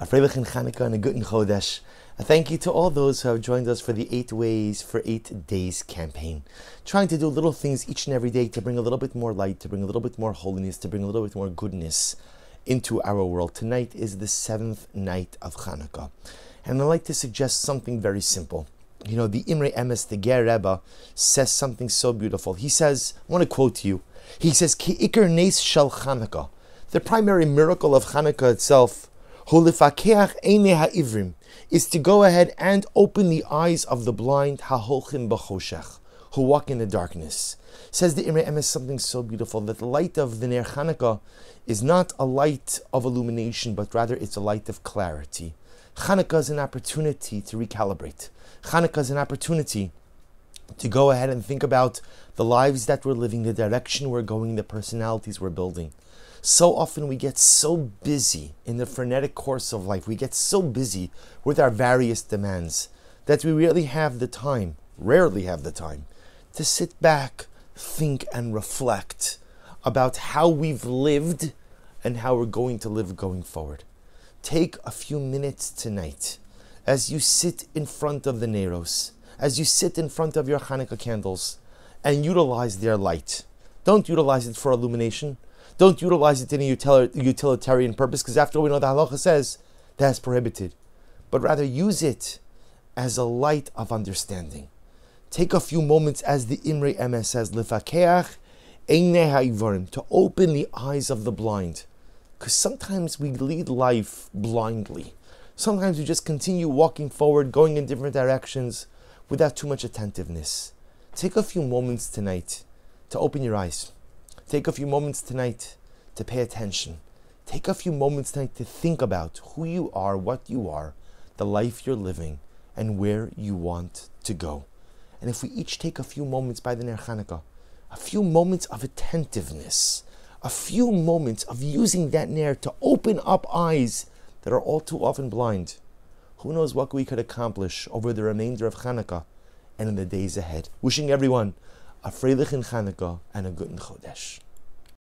a Freilich Chanukah and a Guten Chodesh. A thank you to all those who have joined us for the Eight Ways for Eight Days campaign. Trying to do little things each and every day to bring a little bit more light, to bring a little bit more holiness, to bring a little bit more goodness into our world. Tonight is the seventh night of Chanukah. And I'd like to suggest something very simple. You know, the Imre Emes, the Ger Rebbe, says something so beautiful. He says, I want to quote to you. He says, Ki ikar neis shel Chanukah. The primary miracle of Chanukah itself is to go ahead and open the eyes of the blind who walk in the darkness. Says the Imre Emes something so beautiful that the light of the Ner Hanukkah is not a light of illumination, but rather it's a light of clarity. Hanukkah is an opportunity to recalibrate. Hanukkah is an opportunity to go ahead and think about the lives that we're living, the direction we're going, the personalities we're building. So often we get so busy in the frenetic course of life, we get so busy with our various demands that we rarely have the time, rarely have the time, to sit back, think, and reflect about how we've lived and how we're going to live going forward. Take a few minutes tonight as you sit in front of the Neros as you sit in front of your Hanukkah candles and utilize their light. Don't utilize it for illumination. Don't utilize it in a utilitarian purpose, because after all, we know the halacha says that's prohibited. But rather use it as a light of understanding. Take a few moments, as the Imre Emes says, lifakeach to open the eyes of the blind. Because sometimes we lead life blindly. Sometimes we just continue walking forward, going in different directions without too much attentiveness. Take a few moments tonight to open your eyes. Take a few moments tonight to pay attention. Take a few moments tonight to think about who you are, what you are, the life you're living, and where you want to go. And if we each take a few moments by the Ner Hanukkah, a few moments of attentiveness, a few moments of using that Ner to open up eyes that are all too often blind who knows what we could accomplish over the remainder of Hanukkah and in the days ahead. Wishing everyone a Freilich in Hanukkah and a good Chodesh.